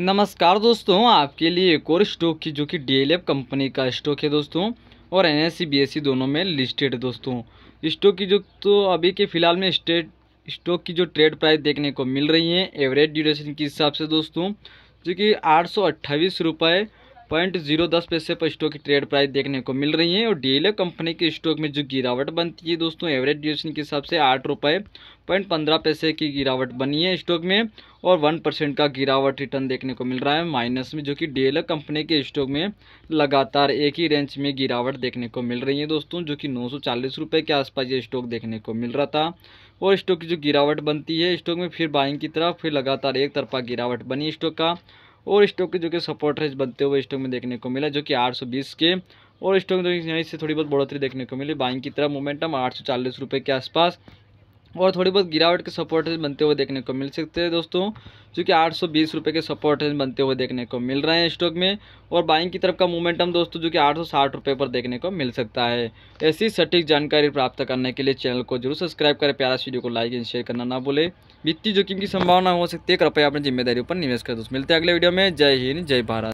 नमस्कार दोस्तों आपके लिए एक और स्टॉक की जो कि डी कंपनी का स्टॉक है दोस्तों और एन सी e e दोनों में लिस्टेड है दोस्तों स्टॉक की जो तो अभी के फ़िलहाल में स्टेट स्टॉक की जो ट्रेड प्राइस देखने को मिल रही है एवरेज ड्यूरेशन के हिसाब से दोस्तों जो कि आठ सौ पॉइंट जीरो दस पैसे पर स्टॉक की ट्रेड प्राइस देखने को मिल रही है और डीएलए कंपनी के स्टॉक में जो गिरावट बनती है दोस्तों एवरेज ड्यूरेशन के हिसाब से आठ रुपये पॉइंट पंद्रह पैसे की गिरावट बनी है स्टॉक में और वन परसेंट का गिरावट रिटर्न देखने को मिल रहा है माइनस में जो कि डीएलए कंपनी के स्टॉक में लगातार एक ही रेंज में गिरावट देखने को मिल रही है दोस्तों जो कि नौ सौ चालीस रुपये के आसपास ये स्टॉक देखने को मिल रहा था और स्टॉक की जो गिरावट बनती है स्टॉक में फिर बाइंग की तरफ फिर लगातार एक तरफा गिरावट बनी स्टॉक का और स्टॉक के जो कि सपोर्ट रेस बनते हुए स्टॉक में देखने को मिला जो कि 820 के और स्टॉक जो तो यहाँ से थोड़ी बहुत बढ़ोतरी देखने को मिली बाइंग की तरफ मोमेंटम आठ सौ के आसपास और थोड़ी बहुत गिरावट के सपोर्ट बनते हुए देखने को मिल सकते हैं दोस्तों जो कि आठ रुपए के सपोर्ट बनते हुए देखने को मिल रहे हैं स्टॉक में और बाइंग की तरफ का मोमेंटम दोस्तों जो कि आठ रुपए पर देखने को मिल सकता है ऐसी सटीक जानकारी प्राप्त करने के लिए चैनल को जरूर सब्सक्राइब करें प्यारा वीडियो को लाइक एंड शेयर करना ना भूलें वित्तीय जोखिम की संभावना हो सकती है कृपया अपनी जिम्मेदारी पर निवेश कर दोस्तों मिलते हैं अगले वीडियो में जय हिंद जय भारत